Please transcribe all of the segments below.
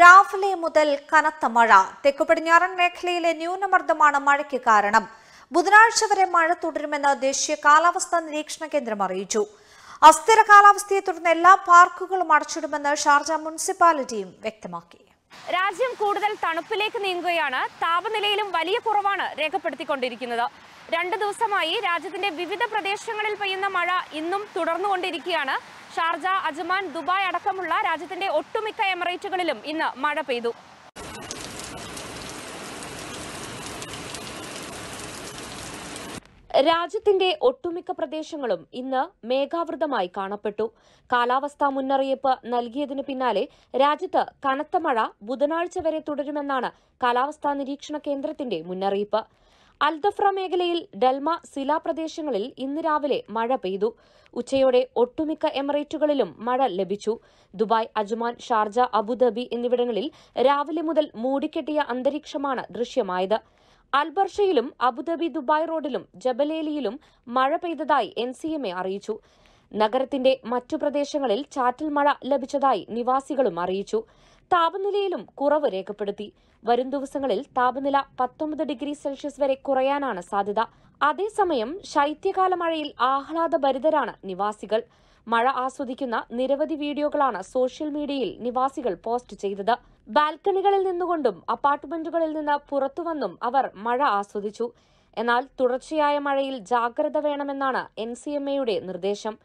രാവിലെ മുതൽ കനത്ത മഴ തെക്കു പടിഞ്ഞാറൻ മേഖലയിലെ ന്യൂനമർദ്ദമാണ് മഴയ്ക്ക് കാരണം ബുധനാഴ്ച വരെ മഴ തുടരുമെന്ന് ദേശീയ കാലാവസ്ഥാ നിരീക്ഷണ കേന്ദ്രം അറിയിച്ചു അസ്ഥിര കാലാവസ്ഥയെ തുടർന്ന് എല്ലാ പാർക്കുകളും അടച്ചിടുമെന്ന് ഷാർജ മുനിസിപ്പാലിറ്റിയും വ്യക്തമാക്കി രാജ്യം കൂടുതൽ തണുപ്പിലേക്ക് നീങ്ങുകയാണ് താപനിലയിലും വലിയ കുറവാണ് രേഖപ്പെടുത്തിക്കൊണ്ടിരിക്കുന്നത് രണ്ട് ദിവസമായി രാജ്യത്തിന്റെ വിവിധ പ്രദേശങ്ങളിൽ പെയ്യുന്ന മഴ ഇന്നും തുടർന്നുകൊണ്ടിരിക്കുകയാണ് ഷാർജ അജ്മാൻ ദുബായ് അടക്കമുള്ള രാജ്യത്തിന്റെ ഒട്ടുമിക്ക എമിറേറ്റുകളിലും ഇന്ന് മഴ പെയ്തു രാജ്യത്തിന്റെ ഒട്ടുമിക്ക പ്രദേശങ്ങളും ഇന്ന് മേഘാവൃതമായി കാണപ്പെട്ടു കാലാവസ്ഥാ മുന്നറിയിപ്പ് നൽകിയതിനു പിന്നാലെ രാജ്യത്ത് കനത്ത മഴ ബുധനാഴ്ച വരെ തുടരുമെന്നാണ് കാലാവസ്ഥാ നിരീക്ഷണ കേന്ദ്രത്തിന്റെ മുന്നറിയിപ്പ് അൽദഫ്ര മേഖലയിൽ ഡൽമ സില പ്രദേശങ്ങളിൽ ഇന്ന് രാവിലെ മഴ പെയ്തു ഉച്ചയോടെ ഒട്ടുമിക്ക എമിറേറ്റുകളിലും മഴ ലഭിച്ചു ദുബായ് അജ്മാൻ ഷാർജ അബുദാബി എന്നിവിടങ്ങളിൽ രാവിലെ മുതൽ മൂടിക്കെട്ടിയ അന്തരീക്ഷമാണ് ദൃശ്യമായത് അൽബർഷയിലും അബുദാബി ദുബായ് റോഡിലും ജബലേലിയിലും മഴ പെയ്തതായി എൻ സി എം എ അറിയിച്ചു നഗരത്തിന്റെ മറ്റു പ്രദേശങ്ങളിൽ ചാറ്റൽ മഴ ലഭിച്ചതായി നിവാസികളും അറിയിച്ചു താപനിലയിലും കുറവ് രേഖപ്പെടുത്തി വരും ദിവസങ്ങളിൽ താപനില പത്തൊമ്പത് ഡിഗ്രി സെൽഷ്യസ് വരെ കുറയാനാണ് സാധ്യത അതേസമയം ശൈത്യകാല മഴയിൽ ആഹ്ലാദഭരിതരാണ് നിവാസികൾ മഴ ആസ്വദിക്കുന്ന നിരവധി വീഡിയോകളാണ് സോഷ്യൽ മീഡിയയിൽ നിവാസികൾ പോസ്റ്റ് ചെയ്തത് ബാൽക്കണികളിൽ നിന്നുകൊണ്ടും അപ്പാർട്ട്മെന്റുകളിൽ നിന്ന് പുറത്തുവന്നും അവർ മഴ ആസ്വദിച്ചു എന്നാൽ തുടർച്ചയായ മഴയിൽ ജാഗ്രത വേണമെന്നാണ് എൻ നിർദ്ദേശം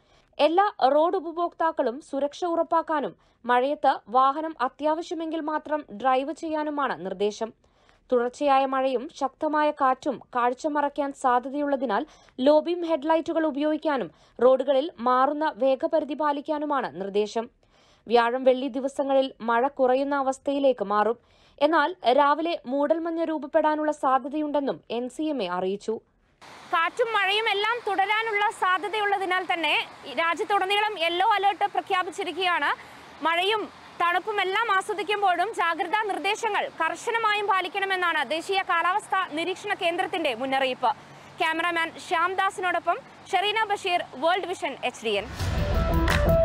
എല്ലാ റോഡ് ഉപഭോക്താക്കളും സുരക്ഷ ഉറപ്പാക്കാനും മഴയത്ത് വാഹനം അത്യാവശ്യമെങ്കിൽ മാത്രം ഡ്രൈവ് ചെയ്യാനുമാണ് നിർദ്ദേശം തുടർച്ചയായ മഴയും ശക്തമായ കാറ്റും കാഴ്ച മറയ്ക്കാൻ സാധ്യതയുള്ളതിനാൽ ലോബിയും ഹെഡ്ലൈറ്റുകൾ ഉപയോഗിക്കാനും റോഡുകളിൽ മാറുന്ന വേഗപരിധി പാലിക്കാനുമാണ് നിർദ്ദേശം വ്യാഴം വെള്ളി ദിവസങ്ങളിൽ മഴ കുറയുന്ന അവസ്ഥയിലേക്ക് മാറും എന്നാൽ രാവിലെ മൂടൽമഞ്ഞ് രൂപപ്പെടാനുള്ള സാധ്യതയുണ്ടെന്നും എൻ അറിയിച്ചു കാറ്റും മഴയും എല്ലാം തുടരാനുള്ള സാധ്യതയുള്ളതിനാൽ തന്നെ രാജ്യത്തുടനീളം യെല്ലോ അലേർട്ട് പ്രഖ്യാപിച്ചിരിക്കുകയാണ് മഴയും തണുപ്പും എല്ലാം ആസ്വദിക്കുമ്പോഴും ജാഗ്രതാ നിർദ്ദേശങ്ങൾ കർശനമായും പാലിക്കണമെന്നാണ് ദേശീയ കാലാവസ്ഥാ നിരീക്ഷണ കേന്ദ്രത്തിന്റെ മുന്നറിയിപ്പ് ക്യാമറാമാൻ ശ്യാംദാസിനോടൊപ്പം Shereena Basheer world vision H